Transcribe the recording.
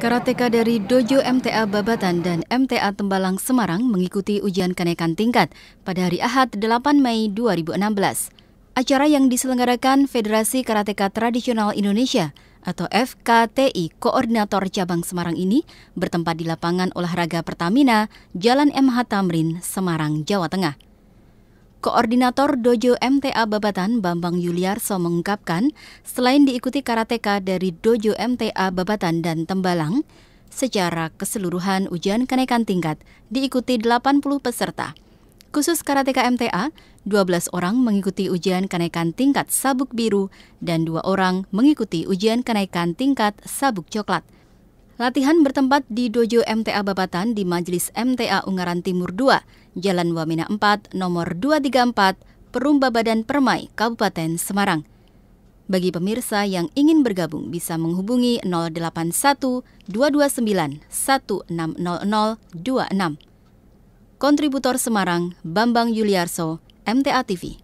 Karateka dari Dojo MTA Babatan dan MTA Tembalang Semarang mengikuti ujian kenaikan tingkat pada hari Ahad 8 Mei 2016. Acara yang diselenggarakan Federasi Karateka Tradisional Indonesia atau FKTI Koordinator Cabang Semarang ini bertempat di lapangan olahraga Pertamina, Jalan MH Tamrin, Semarang, Jawa Tengah. Koordinator Dojo MTA Babatan Bambang Yuliarso mengungkapkan, selain diikuti karateka dari Dojo MTA Babatan dan Tembalang, secara keseluruhan ujian kenaikan tingkat diikuti 80 peserta. Khusus karateka MTA, 12 orang mengikuti ujian kenaikan tingkat sabuk biru dan dua orang mengikuti ujian kenaikan tingkat sabuk coklat. Latihan bertempat di Dojo MTA Babatan di Majelis MTA Ungaran Timur 2, Jalan Wamena 4, nomor 234, Perumba Badan Permai, Kabupaten Semarang. Bagi pemirsa yang ingin bergabung bisa menghubungi 081 229 160026. Kontributor Semarang, Bambang Yuliarso, MTA TV.